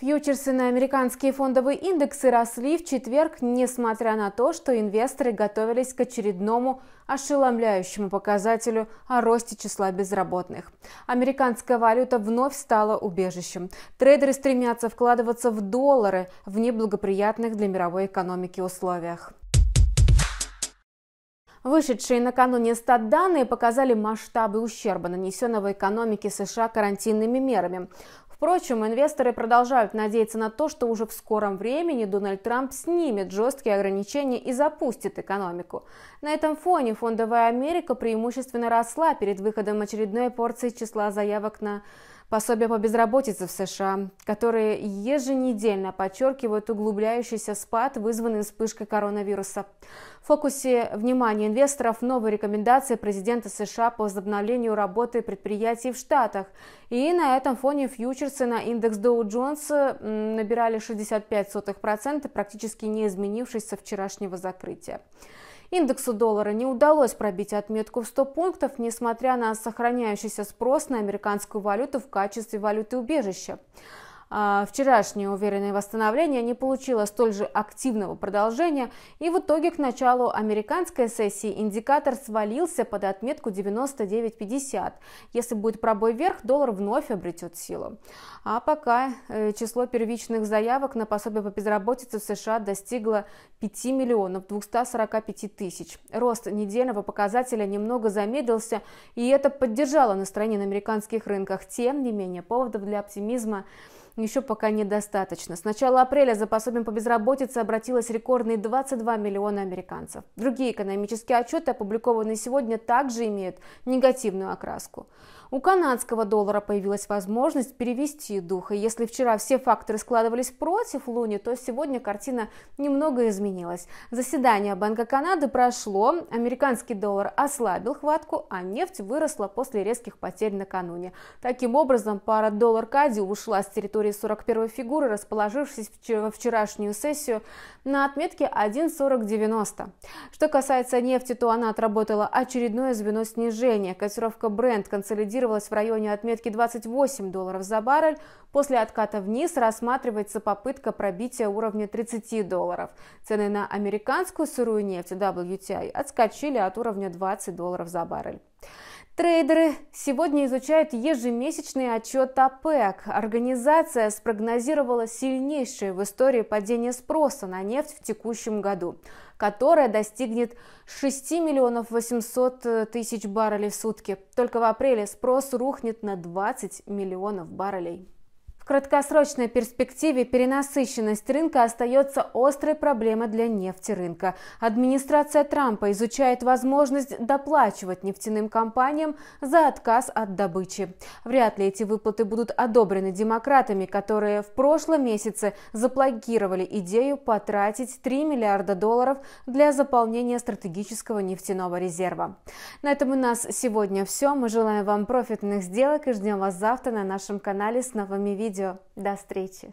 Фьючерсы на американские фондовые индексы росли в четверг, несмотря на то, что инвесторы готовились к очередному ошеломляющему показателю о росте числа безработных. Американская валюта вновь стала убежищем. Трейдеры стремятся вкладываться в доллары в неблагоприятных для мировой экономики условиях. Вышедшие накануне стат данные показали масштабы ущерба, нанесенного экономике США карантинными мерами. Впрочем, инвесторы продолжают надеяться на то, что уже в скором времени Дональд Трамп снимет жесткие ограничения и запустит экономику. На этом фоне фондовая Америка преимущественно росла перед выходом очередной порции числа заявок на пособия по безработице в США, которые еженедельно подчеркивают углубляющийся спад, вызванный вспышкой коронавируса. В фокусе внимания инвесторов новые рекомендации президента США по возобновлению работы предприятий в Штатах. И на этом фоне фьючерсы на индекс Dow Jones набирали 65%, практически не изменившись со вчерашнего закрытия. Индексу доллара не удалось пробить отметку в 100 пунктов, несмотря на сохраняющийся спрос на американскую валюту в качестве валюты убежища. А, вчерашнее уверенное восстановление не получило столь же активного продолжения, и в итоге к началу американской сессии индикатор свалился под отметку 99.50. Если будет пробой вверх, доллар вновь обретет силу. А пока э, число первичных заявок на пособие по безработице в США достигло 5 миллионов 245 тысяч. Рост недельного показателя немного замедлился, и это поддержало настроение на американских рынках. Тем не менее, поводов для оптимизма еще пока недостаточно. С начала апреля за пособием по безработице обратилось рекордные 22 миллиона американцев. Другие экономические отчеты, опубликованные сегодня, также имеют негативную окраску. У канадского доллара появилась возможность перевести дух, и если вчера все факторы складывались против Луни, то сегодня картина немного изменилась. Заседание Банка Канады прошло, американский доллар ослабил хватку, а нефть выросла после резких потерь накануне. Таким образом, пара доллар-кади ушла с территории 41 фигуры, расположившись во вчерашнюю сессию на отметке 1.4090. Что касается нефти, то она отработала очередное звено снижения. Котировка бренд консолидировалась стабилизировалась в районе отметки 28 долларов за баррель, после отката вниз рассматривается попытка пробития уровня 30 долларов. Цены на американскую сырую нефть WTI отскочили от уровня 20 долларов за баррель. Трейдеры сегодня изучают ежемесячный отчет ОПЕК. Организация спрогнозировала сильнейшее в истории падение спроса на нефть в текущем году, которое достигнет 6 миллионов 800 тысяч баррелей в сутки. Только в апреле спрос рухнет на 20 миллионов баррелей краткосрочной перспективе перенасыщенность рынка остается острой проблемой для нефтерынка. Администрация Трампа изучает возможность доплачивать нефтяным компаниям за отказ от добычи. Вряд ли эти выплаты будут одобрены демократами, которые в прошлом месяце заплагировали идею потратить 3 миллиарда долларов для заполнения стратегического нефтяного резерва. На этом у нас сегодня все. Мы желаем вам профитных сделок и ждем вас завтра на нашем канале с новыми видео видео. До встречи!